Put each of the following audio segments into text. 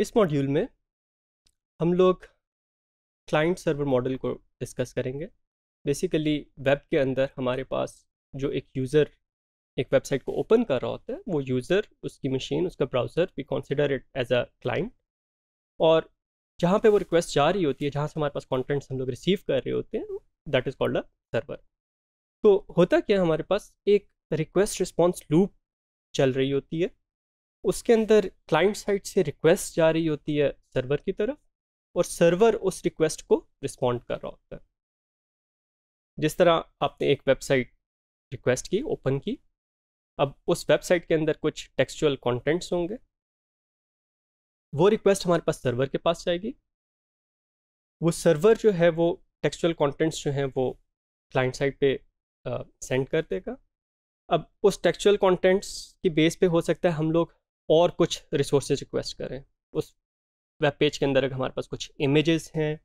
इस मॉड्यूल में हम लोग क्लाइंट सर्वर मॉडल को डिस्कस करेंगे बेसिकली वेब के अंदर हमारे पास जो एक यूज़र एक वेबसाइट को ओपन कर रहा होता है वो यूज़र उसकी मशीन उसका browser we consider it as a client और जहाँ पे वो रिक्वेस्ट जा रही होती है जहाँ से हमारे पास कॉन्टेंट्स हम लोग रिसीव कर रहे होते हैं that is called a server तो होता क्या हमारे पास एक रिक्वेस्ट रिस्पॉन्स लूप चल रही होती है उसके अंदर क्लाइंट साइड से रिक्वेस्ट जा रही होती है सर्वर की तरफ और सर्वर उस रिक्वेस्ट को रिस्पॉन्ड कर रहा होता है जिस तरह आपने एक वेबसाइट रिक्वेस्ट की ओपन की अब उस वेबसाइट के अंदर कुछ टेक्सचुअल कंटेंट्स होंगे वो रिक्वेस्ट हमारे पास सर्वर के पास जाएगी वो सर्वर जो है वो टेक्सचुअल कंटेंट्स जो हैं वो क्लाइंट साइड पे सेंड कर देगा अब उस टेक्सचुअल कंटेंट्स की बेस पे हो सकता है हम लोग और कुछ रिसोर्सेज रिक्वेस्ट करें उस वेब पेज के अंदर अगर हमारे पास कुछ इमेजेस हैं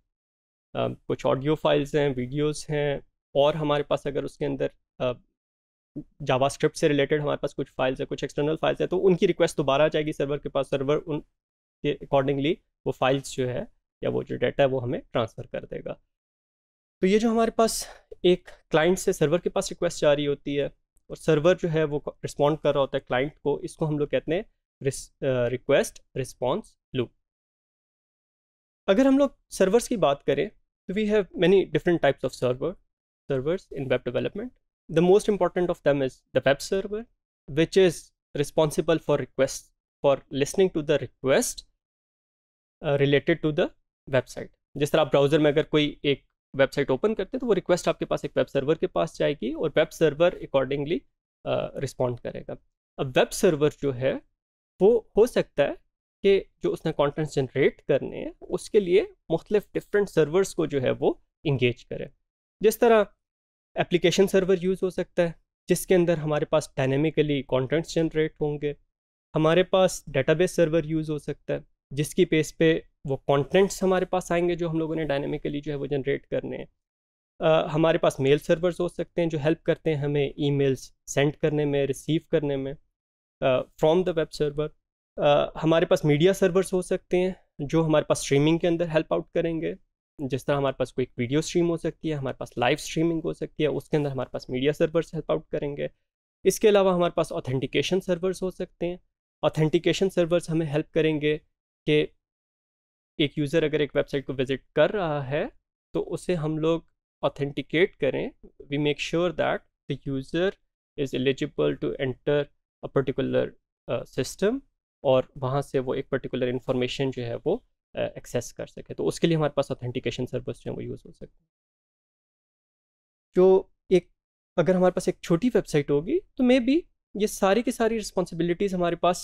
कुछ ऑडियो फाइल्स हैं वीडियोस हैं और हमारे पास अगर उसके अंदर जावा स्क्रिप्ट से रिलेटेड हमारे पास कुछ फाइल्स हैं कुछ एक्सटर्नल फाइल्स हैं तो उनकी रिक्वेस्ट दोबारा आ जाएगी सर्वर के पास सर्वर उन के अकॉर्डिंगली वो फाइल्स जो है या वो जो डाटा है वो हमें ट्रांसफ़र कर देगा तो ये जो हमारे पास एक क्लाइंट से सर्वर के पास रिक्वेस्ट जा रही होती है और सर्वर जो है वो रिस्पॉन्ड कर रहा होता है क्लाइंट को इसको हम लोग कहते हैं रिस, रिक्वेस्ट रिस्पॉन्स लूप अगर हम लोग सर्वर्स की बात करें तो we have many different types of server servers in web development. The most important of them is the web server which is responsible for request for listening to the request related to the website जिस तरह आप browser में अगर कोई एक website open करते हैं तो वो रिक्वेस्ट आपके पास एक वेब सर्वर के पास जाएगी और वेब सर्वर अकॉर्डिंगली रिस्पॉन्ड करेगा अब वेब सर्वर जो है वो हो सकता है कि जो उसने कॉन्टेंट्स जनरेट करने हैं उसके लिए मुख्तलिफ डिफरेंट सर्वर्स को जो है वो इंगेज करें जिस तरह एप्लीकेशन सर्वर यूज़ हो सकता है जिसके अंदर हमारे पास डायनेमिकली कॉन्टेंट्स जनरेट होंगे हमारे पास डेटाबेस सर्वर यूज़ हो सकता है जिसकी पेस पे वो कंटेंट्स हमारे पास आएंगे जो हम लोगों ने डायनेमिकली जो है वो जनरेट करने हैं हमारे पास मेल सर्वर्स हो सकते हैं जो हेल्प करते हैं हमें ईमेल्स सेंड करने में रिसीव करने में फ्रॉम द वेब सर्वर हमारे पास मीडिया सर्वर्स हो सकते हैं जो हमारे पास स्ट्रीमिंग के अंदर हेल्प आउट करेंगे जिस तरह हमारे पास कोई वीडियो स्ट्रीम हो सकती है हमारे पास लाइव स्ट्रीमिंग हो सकती है उसके अंदर हमारे पास मीडिया सर्वर्स हेल्प आउट करेंगे इसके अलावा हमारे पास ऑथेंटिकेशन सर्वर्स हो सकते हैं ऑथेंटिकेशन सर्वर्स हमें हेल्प करेंगे कि एक यूज़र अगर एक वेबसाइट को विज़िट कर रहा है तो उसे हम लोग ऑथेंटिकेट करें we make sure that the user is eligible to enter a particular system और वहाँ से वो एक पर्टिकुलर इन्फॉर्मेशन जो है वो एक्सेस uh, कर सके तो उसके लिए हमारे पास ऑथेंटिकेशन सर्विस जो है वो यूज़ हो सकती है जो एक अगर हमारे पास एक छोटी वेबसाइट होगी तो मे बी ये सारी की सारी रिस्पॉन्सिबिलिटीज़ हमारे पास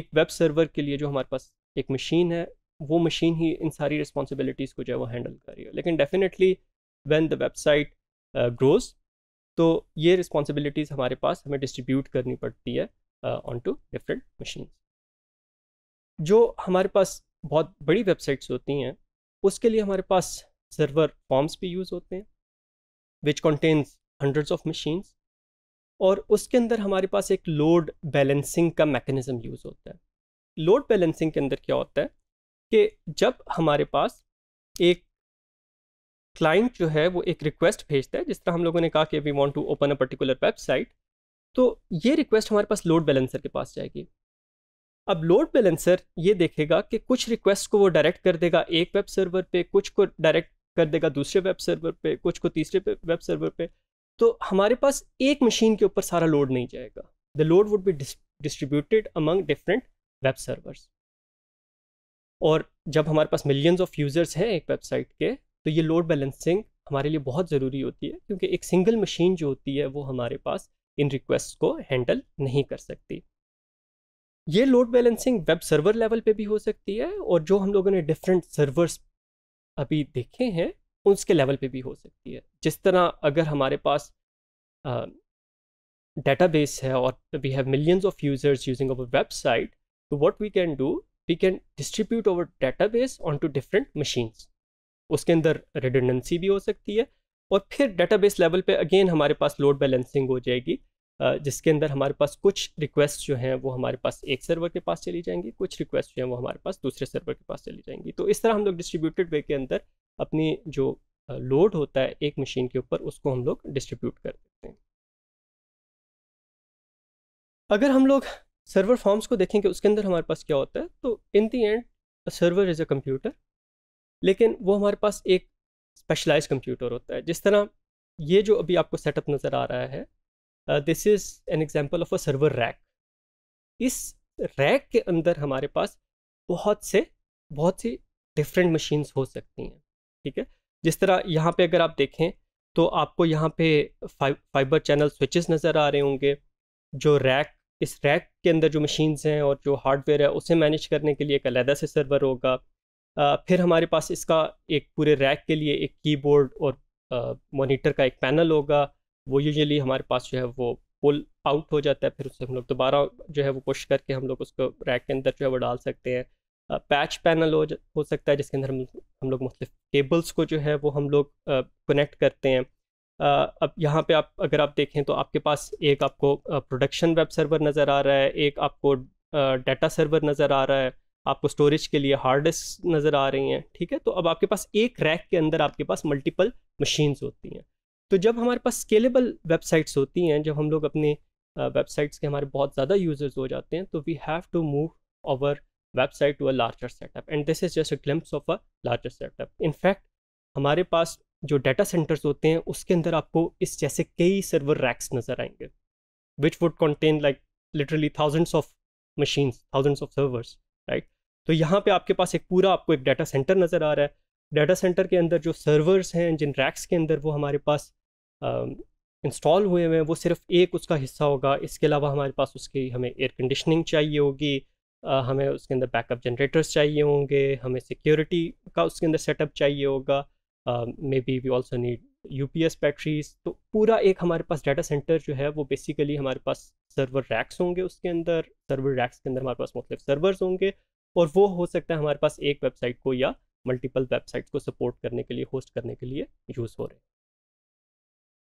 एक वेब सर्वर के लिए जो हमारे पास एक मशीन है वो मशीन ही इन सारी रिस्पॉन्सिबिलिटीज़ को जो है वो हैंडल कर रही है लेकिन definitely when the website grows तो ये रिस्पॉन्सिबिलिटीज़ हमारे पास हमें डिस्ट्रीब्यूट करनी पड़ती है Uh, onto different machines. जो हमारे पास बहुत बड़ी वेबसाइट्स होती हैं उसके लिए हमारे पास सर्वर फॉर्म्स भी यूज़ होते हैं which contains hundreds of machines और उसके अंदर हमारे पास एक लोड बैलेंसिंग का मैकेनिज़म यूज़ होता है लोड बैलेंसिंग के अंदर क्या होता है कि जब हमारे पास एक क्लाइंट जो है वो एक रिक्वेस्ट भेजता है जिस तरह हम लोगों ने कहा कि we want to open a particular website तो ये रिक्वेस्ट हमारे पास लोड बैलेंसर के पास जाएगी अब लोड बैलेंसर ये देखेगा कि कुछ रिक्वेस्ट को वो डायरेक्ट कर देगा एक वेब सर्वर पे कुछ को डायरेक्ट कर देगा दूसरे वेब सर्वर पे कुछ को तीसरे वेब सर्वर पे तो हमारे पास एक मशीन के ऊपर सारा लोड नहीं जाएगा the load would be distributed among different web servers और जब हमारे पास मिलियंस ऑफ यूज़र्स हैं एक वेबसाइट के तो ये लोड बैलेंसिंग हमारे लिए बहुत ज़रूरी होती है क्योंकि एक सिंगल मशीन जो होती है वो हमारे पास इन रिक्वेस्ट को हैंडल नहीं कर सकती ये load balancing web server level पे भी हो सकती है और जो हम लोगों ने डिफरेंट सर्वर्स अभी देखे हैं उसके लेवल पे भी हो सकती है जिस तरह अगर हमारे पास डेटाबेस है और we have millions of users using our website तो what we can do we can distribute our database on to different machines उसके अंदर रेडेंडेंसी भी हो सकती है और फिर डेटाबेस लेवल पे अगेन हमारे पास लोड बैलेंसिंग हो जाएगी जिसके अंदर हमारे पास कुछ रिक्वेस्ट जो हैं वो हमारे पास एक सर्वर के पास चली जाएंगी कुछ रिक्वेस्ट जो हैं वो हमारे पास दूसरे सर्वर के पास चली जाएंगी तो इस तरह हम लोग डिस्ट्रीब्यूटेड वे के अंदर अपनी जो लोड होता है एक मशीन के ऊपर उसको हम लोग डिस्ट्रीब्यूट कर देते हैं अगर हम लोग सर्वर फॉर्म्स को देखेंगे उसके अंदर हमारे पास क्या होता है तो in the end server is a computer लेकिन वो हमारे पास एक स्पेशलाइज कंप्यूटर होता है जिस तरह ये जो अभी आपको सेटअप नज़र आ रहा है this is an example of a server rack इस रैक के अंदर हमारे पास बहुत से बहुत सी डिफरेंट मशीन्स हो सकती हैं ठीक है जिस तरह यहाँ पे अगर आप देखें तो आपको यहाँ पे फाइबर चैनल स्विचेस नज़र आ रहे होंगे जो रैक इस रैक के अंदर जो मशीन्स हैं और जो हार्डवेयर है उसे मैनेज करने के लिए एक अलहदा से सर्वर होगा फिर हमारे पास इसका एक पूरे रैक के लिए एक कीबोर्ड और मॉनिटर का एक पैनल होगा वो यूजुअली हमारे पास जो है वो पुल आउट हो जाता है फिर उससे हम लोग दोबारा जो है वो पुश करके हम लोग उसको रैक के अंदर जो है वो डाल सकते हैं पैच पैनल हो हो सकता है जिसके अंदर हम हम लोग मुख्तु मतलब केबल्स को जो है वो हम लोग कनेक्ट करते हैं आ, अब यहाँ पे आप अगर आप देखें तो आपके पास एक आपको प्रोडक्शन वेब सर्वर नज़र आ रहा है एक आपको डाटा सर्वर नज़र आ रहा है आपको स्टोरेज के लिए हार्ड डिस्क नज़र आ रही हैं ठीक है तो अब आपके पास एक रैक के अंदर आपके पास मल्टीपल मशीन्स होती हैं तो जब हमारे पास स्केलेबल वेबसाइट्स होती हैं जब हम लोग अपने वेबसाइट्स के हमारे बहुत ज़्यादा यूजर्स हो जाते हैं तो we have to move over website to a larger setup and this is just a glimpse of a larger setup in fact हमारे पास जो डाटा सेंटर्स होते हैं उसके अंदर आपको इस जैसे कई सर्वर रैक्स नज़र आएंगे which would contain like literally thousands of machines thousands of servers तो यहाँ पे आपके पास एक पूरा आपको एक डाटा सेंटर नज़र आ रहा है डाटा सेंटर के अंदर जो सर्वर्स हैं जिन रैक्स के अंदर वो हमारे पास इंस्टॉल हुए हुए हैं वो सिर्फ एक उसका हिस्सा होगा इसके अलावा हमारे पास उसकी हमें एयर कंडीशनिंग चाहिए होगी हमें उसके अंदर बैकअप जनरेटर्स चाहिए होंगे हमें सिक्योरिटी का उसके अंदर सेटअप चाहिए होगा maybe we also need U P S batteries तो पूरा एक हमारे पास डाटा सेंटर जो है वो बेसिकली हमारे पास सर्वर रैक्स होंगे उसके अंदर सर्वर रैक्स के अंदर हमारे पास मुख्तलिफ सर्वर्स होंगे और वो हो सकता है हमारे पास एक वेबसाइट को या मल्टीपल वेबसाइट्स को सपोर्ट करने के लिए होस्ट करने के लिए यूज़ हो रहे हैं